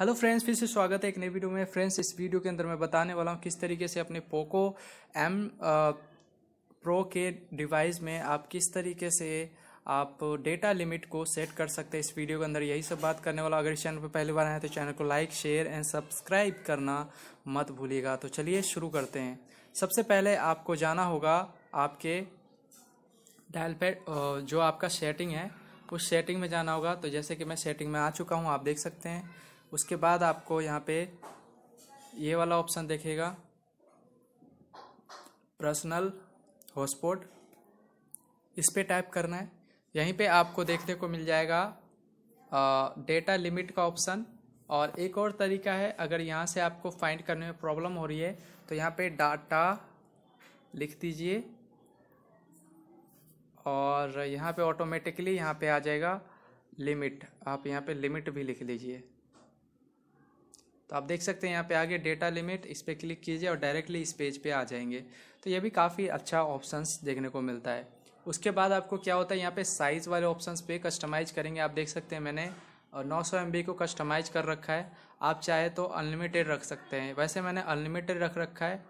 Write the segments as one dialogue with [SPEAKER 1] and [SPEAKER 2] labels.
[SPEAKER 1] hello friends फिर से स्वागत है एक नई वीडियो में फ्रेंड्स इस वीडियो के अंदर मैं बताने वाला हूँ किस तरीके से अपने पोको एम प्रो के डिवाइस में आप किस तरीके से आप डेटा लिमिट को सेट कर सकते हैं इस वीडियो के अंदर यही सब बात करने वाला अगर इस चैनल पर पहली बार आए तो चैनल को लाइक शेयर एंड सब्सक्राइब करना मत भूलिएगा तो चलिए शुरू करते हैं सबसे पहले आपको जाना होगा आपके डायल पैड जो आपका सेटिंग है उस सेटिंग में जाना होगा तो जैसे कि मैं सेटिंग में आ चुका हूँ आप देख सकते हैं उसके बाद आपको यहाँ पे ये वाला ऑप्शन देखेगा पर्सनल हॉटस्पॉट इस पर टाइप करना है यहीं पे आपको देखने को मिल जाएगा डेटा लिमिट का ऑप्शन और एक और तरीका है अगर यहाँ से आपको फाइंड करने में प्रॉब्लम हो रही है तो यहाँ पे डाटा लिख दीजिए और यहाँ पे ऑटोमेटिकली यहाँ पे आ जाएगा लिमिट आप यहाँ पे लिमिट भी लिख लीजिए तो आप देख सकते हैं यहाँ पे आगे डेटा लिमिट इस पर क्लिक कीजिए और डायरेक्टली इस पेज पे आ जाएंगे तो ये भी काफ़ी अच्छा ऑप्शंस देखने को मिलता है उसके बाद आपको क्या होता है यहाँ पे साइज़ वाले ऑप्शंस पे कस्टमाइज़ करेंगे आप देख सकते हैं मैंने नौ सौ एम को कस्टमाइज़ कर रखा है आप चाहे तो अनलिमिटेड रख सकते हैं वैसे मैंने अनलिमिटेड रख रखा है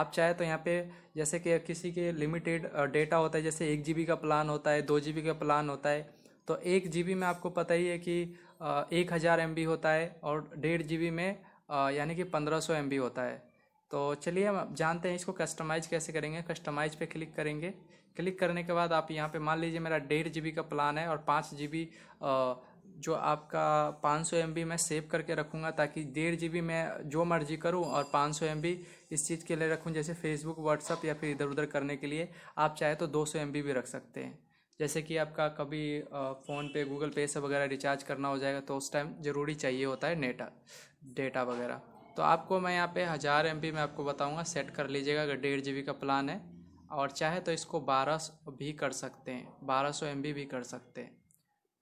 [SPEAKER 1] आप चाहे तो यहाँ पे जैसे कि किसी के लिमिटेड डेटा होता है जैसे एक जी का प्लान होता है दो जी का प्लान होता है तो एक जी में आपको पता ही है कि एक हज़ार एम होता है और डेढ़ जी में यानी कि पंद्रह सौ एम होता है तो चलिए हम जानते हैं इसको कस्टमाइज कैसे करेंगे कस्टमाइज पे क्लिक करेंगे क्लिक करने के बाद आप यहाँ पे मान लीजिए मेरा डेढ़ जी का प्लान है और पाँच जी जो आपका पाँच सौ एम मैं सेव करके रखूँगा ताकि डेढ़ जी मैं जो मर्जी करूँ और पाँच सौ एम इस चीज़ के लिए रखूँ जैसे फेसबुक व्हाट्सअप या फिर इधर उधर करने के लिए आप चाहे तो दो सौ एम भी रख सकते हैं जैसे कि आपका कभी फ़ोन पे गूगल पे से वगैरह रिचार्ज करना हो जाएगा तो उस टाइम ज़रूरी चाहिए होता है नेटा डेटा वगैरह तो आपको मैं यहाँ पे हज़ार एम में आपको बताऊँगा सेट कर लीजिएगा अगर डेढ़ जी का प्लान है और चाहे तो इसको बारह भी कर सकते हैं बारह सौ भी कर सकते हैं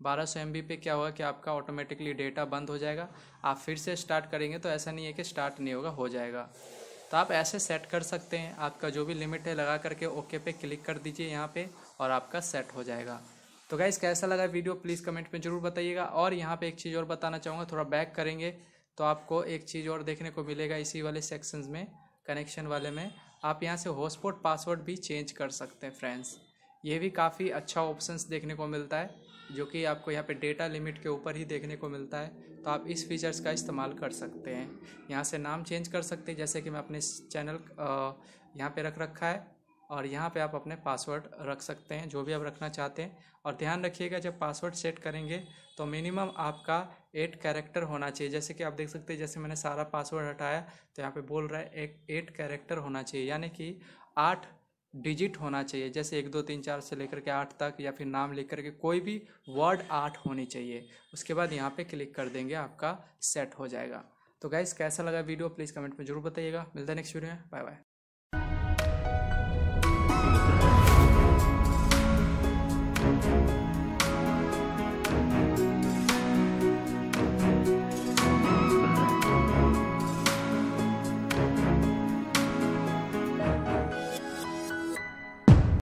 [SPEAKER 1] बारह सौ एम पे क्या होगा कि आपका ऑटोमेटिकली डेटा बंद हो जाएगा आप फिर से स्टार्ट करेंगे तो ऐसा नहीं है कि स्टार्ट नहीं होगा हो जाएगा तो आप ऐसे सेट कर सकते हैं आपका जो भी लिमिट है लगा करके ओके पे क्लिक कर दीजिए यहाँ पे और आपका सेट हो जाएगा तो गाइज़ कैसा लगा वीडियो प्लीज़ कमेंट में ज़रूर बताइएगा और यहाँ पे एक चीज़ और बताना चाहूँगा थोड़ा बैक करेंगे तो आपको एक चीज़ और देखने को मिलेगा इसी वाले सेक्शन में कनेक्शन वाले में आप यहाँ से हॉटस्पॉट पासवर्ड भी चेंज कर सकते हैं फ्रेंड्स ये भी काफ़ी अच्छा ऑप्शन देखने को मिलता है जो कि आपको यहाँ पे डेटा लिमिट के ऊपर ही देखने को मिलता है तो आप इस फीचर्स का इस्तेमाल कर सकते हैं यहाँ से नाम चेंज कर सकते हैं जैसे कि मैं अपने चैनल यहाँ पे रख रखा है और यहाँ पे आप अपने पासवर्ड रख सकते हैं जो भी आप रखना चाहते हैं और ध्यान रखिएगा जब पासवर्ड सेट करेंगे तो मिनिमम आपका एट कैरेक्टर होना चाहिए जैसे कि आप देख सकते हैं जैसे मैंने सारा पासवर्ड हटाया तो यहाँ पे बोल रहा है एक एट कैरेक्टर होना चाहिए यानी कि आठ डिजिट होना चाहिए जैसे एक दो तीन चार से लेकर के आठ तक या फिर नाम लिख करके कोई भी वर्ड आठ होनी चाहिए उसके बाद यहाँ पे क्लिक कर देंगे आपका सेट हो जाएगा तो गाइस कैसा लगा वीडियो प्लीज़ कमेंट में जरूर बताइएगा मिलता है नेक्स्ट वीडियो में बाय बाय